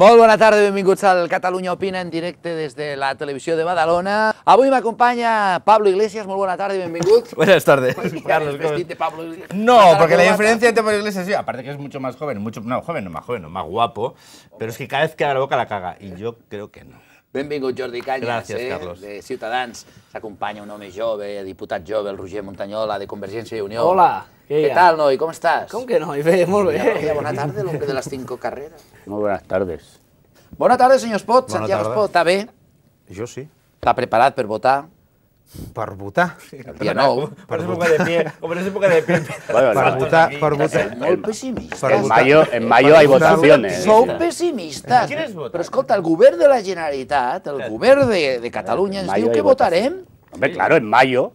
Muy buenas tardes, bienvenidos al Cataluña Opina en directo desde la televisión de Badalona. me acompaña Pablo Iglesias, muy buenas tardes, bienvenido. Buenas tardes, Carlos. de Pablo Iglesias. No, porque la diferencia entre Pablo Iglesias, yo, aparte que es mucho más joven, mucho, no, joven, no más joven, más guapo, pero es que cada vez que abre la boca la caga, y yo creo que no. Bienvenido Jordi Cañas. Gracias, eh, Carlos. de Ciutadans. acompaña un hombre jove, eh, diputado jove, el Roger de Convergència y Unió. Hola. Què Què tal, noi? Com estàs? Com que noi? Bé, molt bé. Ja, bona tarda, l'home de les cinco carreres. Molt bones tardes. Bona tarda, senyor Espot. Bona Santiago tarda. Espot, està bé? Jo sí. Està preparat per votar? Per votar? Sí, el dia 9. Per, votar. De pie, com en època de pie. Bueno, per votar, per votar. És molt pessimista. Per en mayo, en mayo hay votaciones. Sou pessimistes. Quieres votar? Però escolta, el govern de la Generalitat, el govern de, de Catalunya, ens diu que votarem... Hombre, claro, en mayo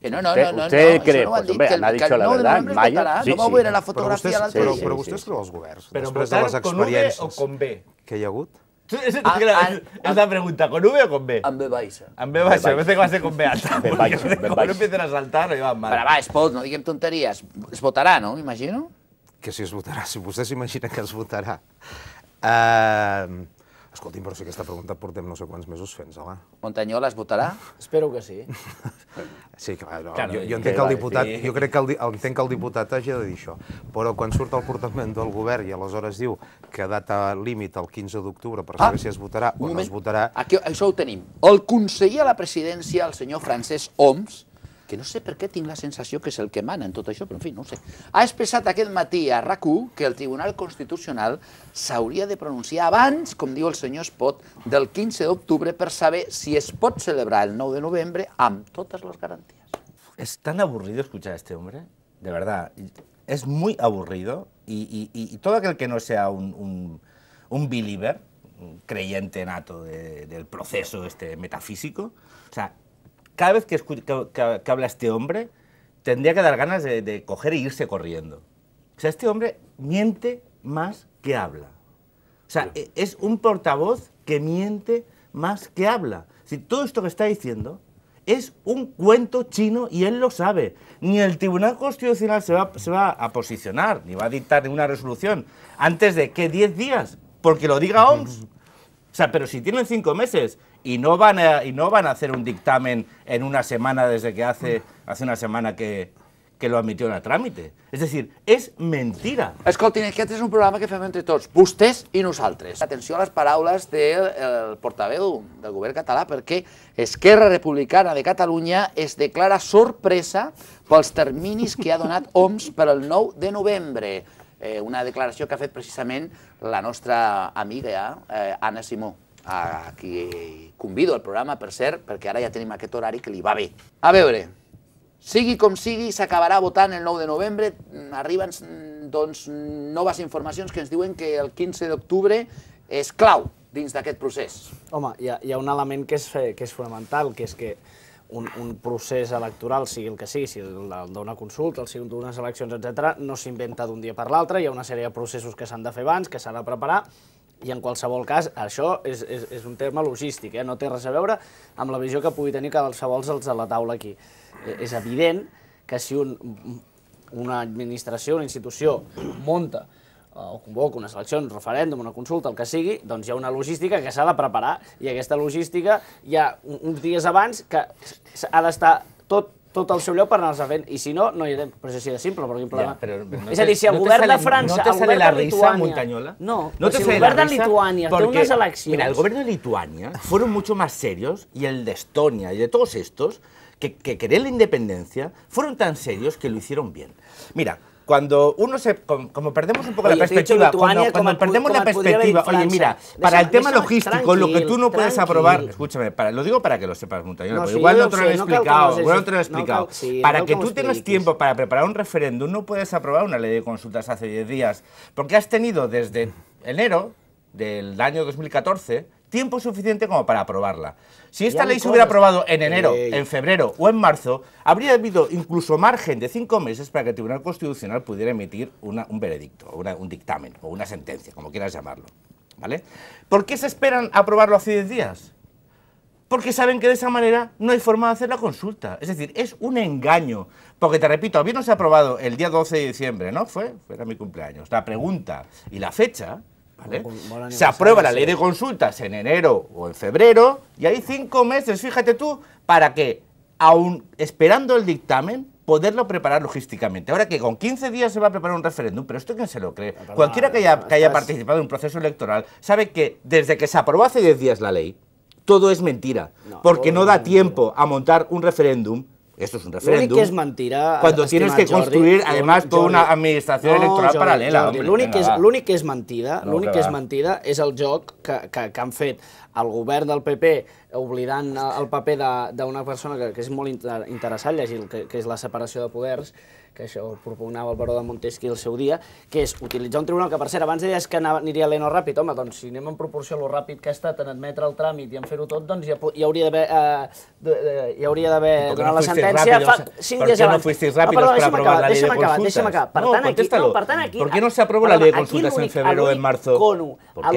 que no, no, usted, no, no, usted no, cree, no pues, dit, hombre, que el, ha dicho que la verdad no, mayo. sí, no va sí. veure la fotografia però vostès, però, sí, sí, però vostès sí. creu els governs, però després de les experiències con v o con B? que hi ha hagut? Tu, es la pregunta, ¿con V o con B? Amb B baixa. Amb B baixa, a veces que va a ser con B alta. B baixa, B baixa. Quan empiecen a saltar, no hi van mal. Però va, es pot, no diguem tonteries. Es votarà, no? M'imagino. Que si es votarà, si vostè s'imagina que es votarà. Eh... Uh, Escolti'm, però si aquesta pregunta portem no sé quants mesos fent-se-la. Montanyola es votarà? Espero que sí. Sí, clar, no. claro, jo, jo, entenc que el diputat, jo crec que el, entenc que el diputat hagi de dir això, però quan surt el portament del govern i aleshores diu que data límit el 15 d'octubre per saber ah, si es votarà o moment. no es votarà... Aquí, això ho tenim. El conseller a la presidència, el senyor Francesc Oms, que no sé per què tinc la sensació que és el que mana en tot això, però en fi, no sé. Ha expressat aquest matí a rac que el Tribunal Constitucional s'hauria de pronunciar abans, com diu el senyor Espot, del 15 d'octubre per saber si es pot celebrar el 9 de novembre amb totes les garanties. És tan aburrido escuchar a este hombre, de verdad. Es muy aburrido y, y, y todo aquel que no sea un, un, un believer, un creyente nato de, del proceso este metafísico, o sea, cada vez que, que, habla este hombre, tendría que dar ganas de, coger e irse corriendo. O sea, este hombre miente más que habla. O sea, e, es un portavoz que miente más que habla. Si todo esto que está diciendo es un cuento chino y él lo sabe. Ni el Tribunal Constitucional se va, a posicionar, ni va a dictar ninguna resolución antes de que 10 días, porque lo diga OMS. O sea, pero si tienen cinco meses y no van a, y no van a hacer un dictamen en una semana desde que hace, hace una semana que, que lo admitió en el És a dir, és mentira. Escoltin, aquest és un programa que fem entre tots, vostès i nosaltres. Atenció a les paraules del el portaveu del govern català, perquè Esquerra Republicana de Catalunya es declara sorpresa pels terminis que ha donat OMS per al 9 de novembre. Eh, una declaració que ha fet precisament la nostra amiga eh, Anna Simó a qui convido al programa, per cert, perquè ara ja tenim aquest horari que li va bé. A veure, sigui com sigui, s'acabarà votant el 9 de novembre. Arriben doncs, noves informacions que ens diuen que el 15 d'octubre és clau dins d'aquest procés. Home, hi ha, hi ha un element que és, que és fonamental, que és que un, un procés electoral, sigui el que sigui, si el d'una consulta, el sigui d'unes eleccions, etc., no s'inventa d'un dia per l'altre, hi ha una sèrie de processos que s'han de fer abans, que s'ha de preparar, i en qualsevol cas, això és, és, és un terme logístic, eh? no té res a veure amb la visió que pugui tenir qualsevol dels de la taula aquí. Eh, és evident que si un, una administració, una institució, munta eh, o convoca una selecció, un referèndum, una consulta, el que sigui, doncs hi ha una logística que s'ha de preparar i aquesta logística hi ha uns dies abans que ha d'estar tot total el seu lloc per anar-se i si no, no hi Pero però és així de simple, perquè un problema... Ja, no és a dir, si el no govern de França, no te sale la risa, Montañola? No, no si el govern de Lituània porque, té Mira, el gobierno de Lituania fueron mucho más serios, y el de Estonia, y de todos estos, que, que la independencia, fueron tan serios que lo hicieron bien. Mira, cuando uno se. Como, perdemos un poco la perspectiva, cuando, perdemos la perspectiva, oye, mira, para el tema logístico, lo que tú no puedes aprobar, escúchame, lo digo para que lo sepas, Montañón, igual no lo explicado, lo he explicado. Para que tú tengas tiempo para preparar un referéndum, no puedes aprobar una ley de consultas hace 10 días, porque has tenido desde enero del año 2014 tiempo suficiente como para aprobarla. Si esta ley se hubiera aprobado en enero, en febrero o en marzo, habría habido incluso margen de cinco meses para que el Tribunal Constitucional pudiera emitir un veredicto, un dictamen o una sentencia, como quieras llamarlo. ¿Vale? ¿Por qué se esperan aprobarlo hace diez días? Porque saben que de esa manera no hay forma de hacer la consulta. Es decir, es un engaño. Porque te repito, mí no se ha aprobado el día 12 de diciembre, ¿no? Fue, fue mi cumpleaños. La pregunta y la fecha se aprueba la ley de consultas en enero o en febrero y hay cinco meses, fíjate tú, para que, aún esperando el dictamen, poderlo preparar logísticamente. Ahora que con 15 días se va a preparar un referéndum, pero esto quién se lo cree. Ah, Cualquiera que haya, ah, participado en un proceso electoral sabe que desde que se aprobó hace 10 días la ley, todo es mentira, porque no da tiempo a montar un referéndum Esto es un referéndum. Lo único que es mentira. Cuando tienes que construir, Jordi, además, Jordi, toda una administració no, electoral Jordi, paral·lela. L'únic que, és, que és mentida, no, l'únic que és mentida és el joc que, que, que han fet el govern del PP oblidant el paper d'una persona que, que és molt interessant llegir, que, que és la separació de poders, que això ho proponava el baró de Montesquieu el seu dia, que és utilitzar un tribunal que, per cert, abans deies que anava, aniria lent ràpid. Home, doncs si anem en proporció a lo ràpid que ha estat en admetre el tràmit i en fer-ho tot, doncs ja, hi hauria d'haver eh, hi hauria d'haver donat no la sentència ràpid, fa 5 eh? dies abans. Per què no fuisteis ràpid ah, per aprovar la llei de consultas? Deixa'm acabar, Per, no, tant, aquí, no, per tant, aquí... Per què no s'ha aprovat la llei de consultes en febrer o en marzo?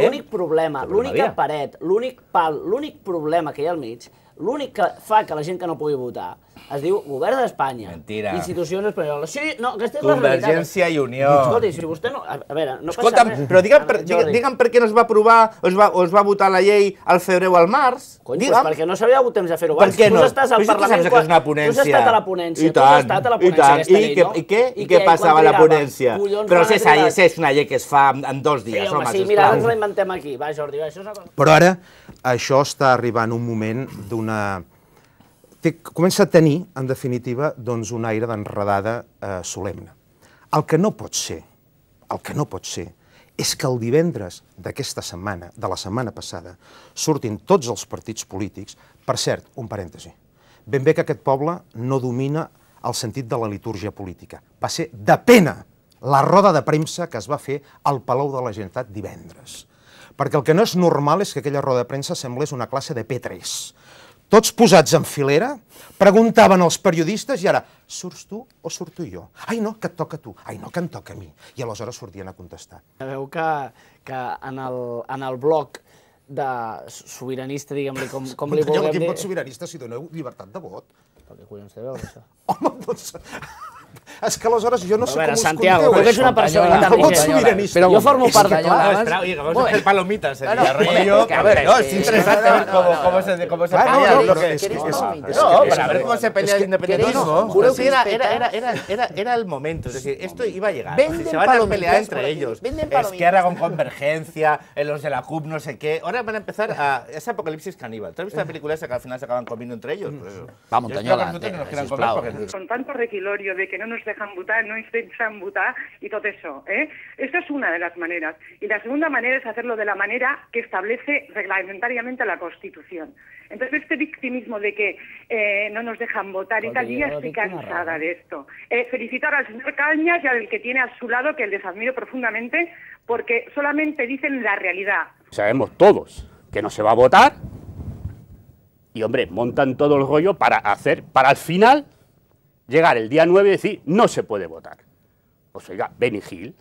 L'únic problema, l'única paret, l'únic pal, l'únic problema que hi ha al mig l'únic que fa que la gent que no pugui votar es diu Govern d'Espanya. Mentira. Institucions espanyoles. Sí, no, aquesta és la realitat. Convergència i Unió. Escolta, si vostè no... A, veure, no Escolta, passa res. però digue'm per, digue'm, digue'm per què no es va aprovar o es va, o es va votar la llei al febrer o al març. Cony, digue'm. Pues perquè no s'havia hagut temps de fer-ho Per què no? Tu estàs al però Parlament... Tu saps que és una ponència. Tu has estat a la ponència. I tant. Tu has estat a la ponència, I tant. I, llei, no? I, què, I, I què, què passava a la ponència? Collons, però és, és, és una llei que es fa en, dos dies, sí, home, home, sí, mira, ens la inventem aquí. Va, Jordi, va, això és una cosa. Però ara això està arribant un moment d'una... Comença a tenir, en definitiva, doncs un aire d'enredada eh, solemne. El que no pot ser, el que no pot ser, és que el divendres d'aquesta setmana, de la setmana passada, surtin tots els partits polítics, per cert, un parèntesi, ben bé que aquest poble no domina el sentit de la litúrgia política. Va ser de pena la roda de premsa que es va fer al Palau de la Generalitat divendres perquè el que no és normal és que aquella roda de premsa semblés una classe de P3. Tots posats en filera, preguntaven als periodistes i ara, surts tu o surto jo? Ai no, que et toca tu, ai no, que em toca a mi. I aleshores sortien a contestar. Veu que, que en, el, en el bloc de sobiranista, diguem-li, com, com li vulguem dir... Jo tinc vot sobiranista si doneu llibertat de vot? Però què collons té veure això? Home, doncs... Es que horas yo no sé cómo com us Santiago, perquè una persona tampoc sobiranista. Però jo formo parte de la espera, vamos a hacer palomitas. No, no, a ver, es interesante ver cómo, se, pelea. el Juro que era, era, era, era, el momento. Es decir, esto iba a llegar. Venden se van a pelear entre ellos. es Esquerra con Convergencia, los de la CUP, no sé qué. Ahora van a empezar a... Es apocalipsis caníbal. ¿Tú has visto la película esa que al final se acaban comiendo entre ellos? Pues, vamos, Montañola. Eh, con tanto requilorio de que no nos dejan votar, no intentan votar y todo eso. ¿eh? es una de las maneras. Y la segunda manera es hacerlo de la manera que establece reglamentariamente la Constitución. Entonces, este victimismo de que eh, no nos dejan votar y tal, ya estoy cansada de esto. Eh, felicitar al señor Cañas y al que tiene a su lado, que les admiro profundamente, porque solamente dicen la realidad. Sabemos todos que no se va a votar y, hombre, montan todo el rollo para hacer, para al final llegar el día 9 y decir, no se puede votar. Pues oiga, Benny Hill,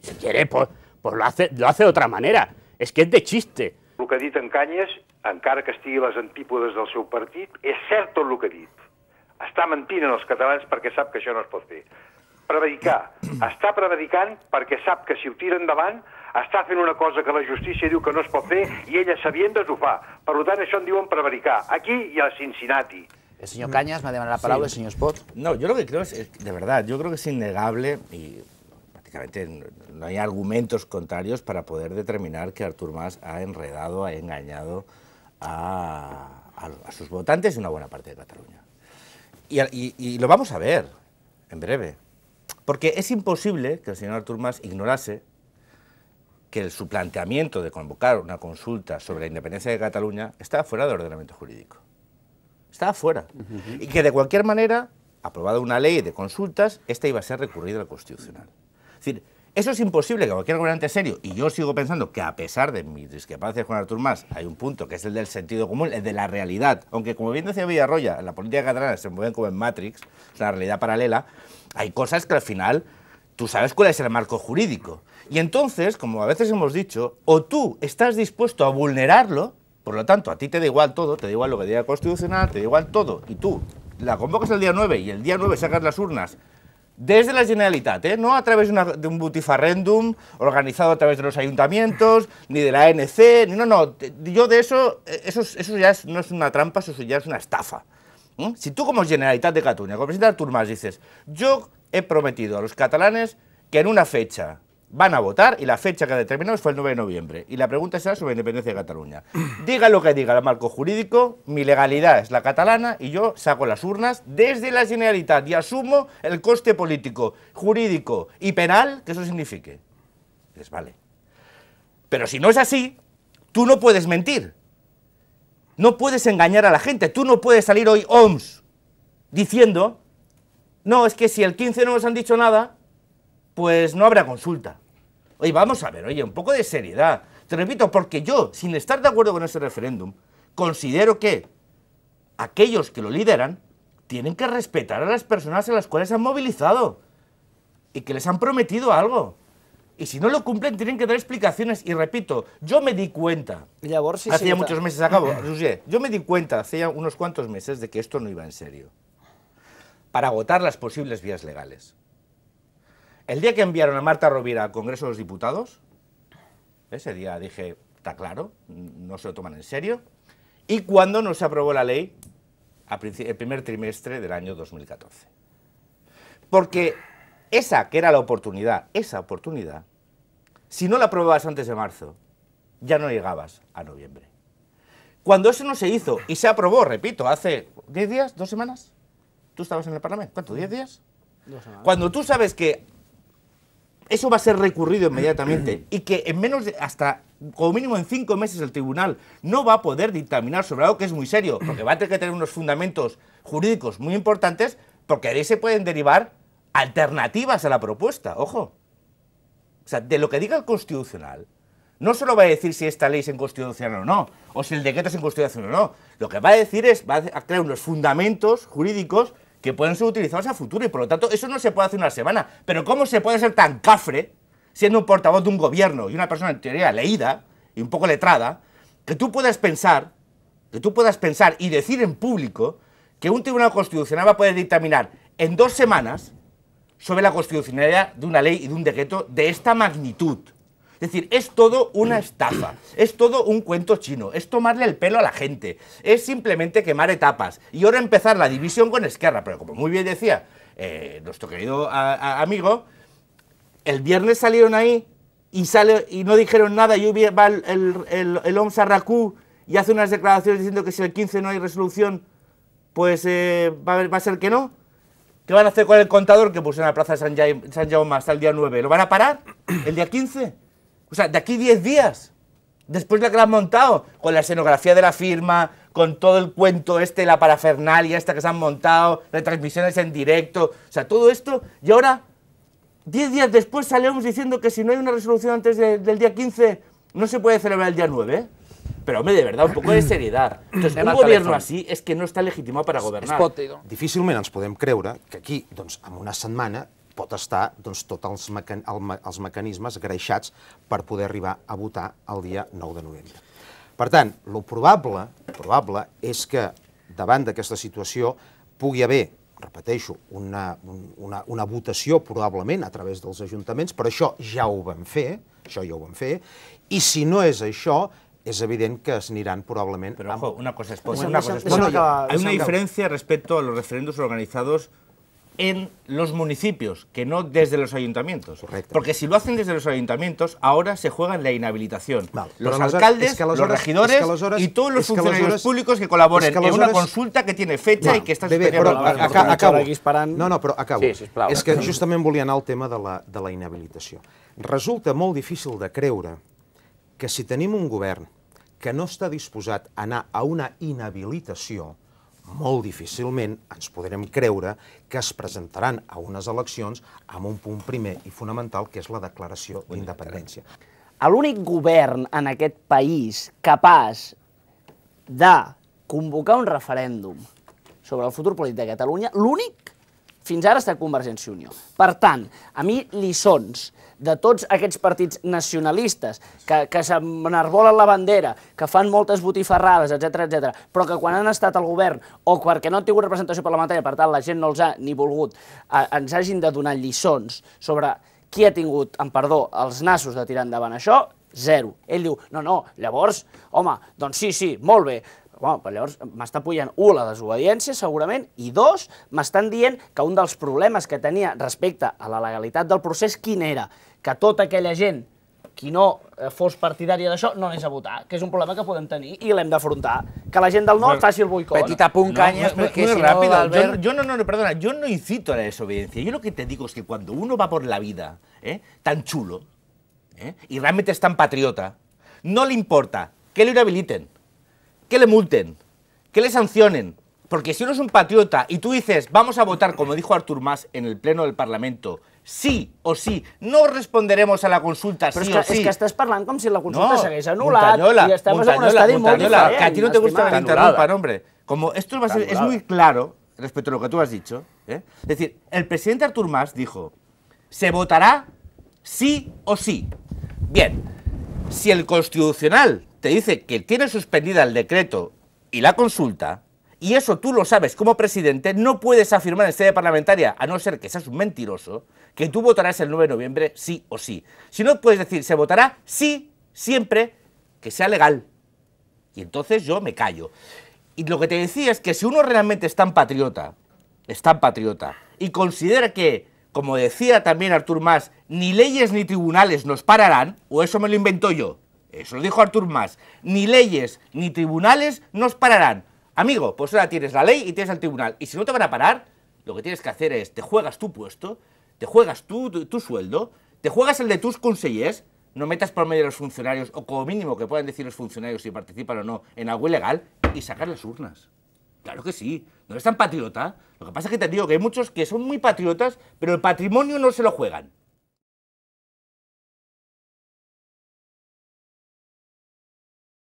si quiere, pues, pues lo, hace, lo hace de otra manera. És que és de xiste. El que ha dit en Canyes, encara que estigui a les antípodes del seu partit, és cert tot el que ha dit. Està mentint en els catalans perquè sap que això no es pot fer. Prevedicar. Està prevedicant perquè sap que si ho tira endavant està fent una cosa que la justícia diu que no es pot fer i ella sabient ho fa. Per tant, això en diuen prevaricar. Aquí i a Cincinnati. El señor Cañas me ha demandado la palabra, el señor Spot. No, yo lo que creo es, de verdad, yo creo que es innegable y prácticamente no hay argumentos contrarios para poder determinar que Artur Mas ha enredado, ha engañado a, sus votantes y una buena parte de Cataluña. Y, lo vamos a ver en breve. Porque es imposible que el señor Artur Mas ignorase que su planteamiento de convocar una consulta sobre la independencia de Cataluña está fuera de ordenamiento jurídico estaba fuera. Y que de cualquier manera, aprobada una ley de consultas, esta iba a ser recurrida al Constitucional. Es decir, eso es imposible que cualquier gobernante serio, y yo sigo pensando que a pesar de mis discrepancias con Artur más hay un punto que es el del sentido común, el de la realidad. Aunque, como bien decía Villarroya, en la política catalana se mueven como en Matrix, la realidad paralela, hay cosas que al final tú sabes cuál es el marco jurídico. Y entonces, como a veces hemos dicho, o tú estás dispuesto a vulnerarlo, por lo tanto, a ti te da igual todo, te da igual lo que diga el Constitucional, te da igual todo. Y tú la convocas el día 9 y el día 9 sacas las urnas desde la Generalitat, ¿eh? no a través de, un butifarrendum organizado a través de los ayuntamientos, ni de la ANC, ni, no, no, yo de eso, eso, ya no es una trampa, eso ya es una estafa. Si tú como Generalitat de Cataluña, como presidenta Artur Mas, dices, yo he prometido a los catalanes que en una fecha van a votar y la fecha que ha fue el 9 de noviembre. Y la pregunta será sobre la independencia de Cataluña. Diga lo que diga el marco jurídico, mi legalidad es la catalana y yo saco las urnas desde la Generalitat y asumo el coste político, jurídico y penal que eso signifique. Les vale. Pero si no es así, tú no puedes mentir. No puedes engañar a la gente. Tú no puedes salir hoy OMS diciendo, no, es que si el 15 no nos han dicho nada, pues no habrá consulta. Oye, vamos a ver, oye, un poco de seriedad. Te repito, porque yo, sin estar de acuerdo con ese referéndum, considero que aquellos que lo lideran tienen que respetar a las personas a las cuales han movilizado y que les han prometido algo. Y si no lo cumplen, tienen que dar explicaciones. Y repito, yo me di cuenta. hacía hace muchos meses, acabo, yo me di cuenta hace unos cuantos meses de que esto no iba en serio. Para agotar las posibles vías legales. El día que enviaron a Marta Rovira al Congreso de los Diputados, ese día dije, está claro, no se lo toman en serio, y cuando no se aprobó la ley el primer trimestre del año 2014. Porque esa que era la oportunidad, esa oportunidad, si no la aprobabas antes de marzo, ya no llegabas a noviembre. Cuando eso no se hizo y se aprobó, repito, hace 10 días, dos semanas, tú estabas en el Parlamento, ¿cuánto? ¿10 días? semanas. Cuando tú sabes que eso va a ser recurrido inmediatamente y que en menos de hasta como mínimo en cinco meses el tribunal no va a poder dictaminar sobre algo que es muy serio, porque va a tener que tener unos fundamentos jurídicos muy importantes, porque de ahí se pueden derivar alternativas a la propuesta, ojo. O sea, de lo que diga el Constitucional, no solo va a decir si esta ley es inconstitucional o no, o si el decreto es inconstitucional o no, lo que va a decir es, va a crear unos fundamentos jurídicos que pueden ser utilizados a futuro y por lo tanto eso no se puede hacer una semana. Pero ¿cómo se puede ser tan cafre siendo un portavoz de un gobierno y una persona en teoría leída y un poco letrada, que tú puedas pensar, que tú puedas pensar y decir en público que un tribunal constitucional va a poder dictaminar en dos semanas sobre la constitucionalidad de una ley y de un decreto de esta magnitud? Es decir, es todo una estafa, es todo un cuento chino, es tomarle el pelo a la gente, es simplemente quemar etapas y ahora empezar la división con Esquerra. Pero como muy bien decía eh, nuestro querido amigo, el viernes salieron ahí y, no dijeron nada y hoy va el, el, el, OMS a y hace unas declaraciones diciendo que si el 15 no hay resolución, pues eh, va, a, ser que no. ¿Qué van a hacer con el contador que puso en la Plaza San, Jaume hasta el día 9? ¿Lo van a parar el día 15? O sea, de aquí 10 días, después de que la han montado, con la escenografía de la firma, con todo el cuento este, la parafernalia esta que se han montado, retransmisiones en directo, o sea, todo esto, y ahora, 10 días después salimos diciendo que si no hay una resolución antes del día 15, no se puede celebrar el día 9, Pero, hombre, de verdad, un poco de seriedad. Entonces, un gobierno así es que no está legitimado para gobernar. Difícilmente nos podemos creer que aquí, don en una semana... pot estar doncs, tots els, mecan el, els mecanismes greixats per poder arribar a votar el dia 9 de novembre. Per tant, el probable, probable és que davant d'aquesta situació pugui haver repeteixo, una, una, una votació probablement a través dels ajuntaments, però això ja ho vam fer, això ja ho vam fer, i si no és això, és evident que es aniran probablement... Però, ojo, amb... una cosa es pot... Una cosa es pot. hay una diferencia respecto a los referendos organizados en los municipios, que no desde los ayuntamientos. Correcte. Porque si lo hacen desde los ayuntamientos, ahora se juega en la inhabilitación. Vale. Los alcaldes, es que los regidores es que y todos los funcionarios públicos que colaboren es que en una consulta que tiene fecha no. i que està bé, acabo. Disparant... No, no, però acabo. Sí, sisplau. És que justament volia anar al tema de la, de la inhabilitació. Resulta molt difícil de creure que si tenim un govern que no està disposat a anar a una inhabilitació, molt difícilment ens podrem creure que es presentaran a unes eleccions amb un punt primer i fonamental, que és la declaració d'independència. L'únic govern en aquest país capaç de convocar un referèndum sobre el futur polític de Catalunya, l'únic fins ara ha estat Convergència i Unió. Per tant, a mi lliçons de tots aquests partits nacionalistes que, que s'enarbolen la bandera, que fan moltes botifarrades, etc etc, però que quan han estat al govern o perquè no han tingut representació parlamentària, per tant la gent no els ha ni volgut, eh, ens hagin de donar lliçons sobre qui ha tingut, en perdó, els nassos de tirar endavant això, zero. Ell diu, no, no, llavors, home, doncs sí, sí, molt bé, Bueno, però llavors m'està pujant, un, la desobediència, segurament, i dos, m'estan dient que un dels problemes que tenia respecte a la legalitat del procés, quin era? Que tota aquella gent qui no eh, fos partidària d'això no anés a votar, que és un problema que podem tenir i l'hem d'afrontar. Que la gent del nord faci el boicot. Petita puncaña, no, no, porque si no, Albert... Jo, no, no, perdona, jo no incito a la desobediència. Jo lo que te digo es que cuando uno va por la vida ¿eh? tan chulo ¿eh? y realmente es tan patriota, no le importa que lo inhabiliten. que le multen, que le sancionen. Porque si uno es un patriota y tú dices, vamos a votar, como dijo Artur Mas en el Pleno del Parlamento, sí o sí, no responderemos a la consulta Però sí que, o sí. és que estás parlant como si la consulta se s'hagués anul·lat y estamos en Que a ti no te gusta que interrumpan, hombre. Como esto va a ser, es muy claro respecto a lo que tú has dicho. ¿eh? Es decir, el presidente Artur Mas dijo, se votará sí o sí. Bien, si el Constitucional te dice que tiene suspendida el decreto y la consulta, y eso tú lo sabes como presidente, no puedes afirmar en sede parlamentaria, a no ser que seas un mentiroso, que tú votarás el 9 de noviembre sí o sí. Si no, puedes decir, se votará sí, siempre que sea legal. Y entonces yo me callo. Y lo que te decía es que si uno realmente es tan patriota, es tan patriota, y considera que, como decía también Artur Mas, ni leyes ni tribunales nos pararán, o eso me lo invento yo, eso lo dijo Artur Mas. Ni leyes ni tribunales nos pararán. Amigo, pues ahora tienes la ley y tienes el tribunal. Y si no te van a parar, lo que tienes que hacer es, te juegas tu puesto, te juegas tu, sueldo, te juegas el de tus consejeros. no metas por medio de los funcionarios, o como mínimo que puedan decir los funcionarios si participan o no en algo ilegal, y sacar las urnas. Claro que sí, no eres tan patriota. Lo que pasa es que te digo que hay muchos que son muy patriotas, pero el patrimonio no se lo juegan.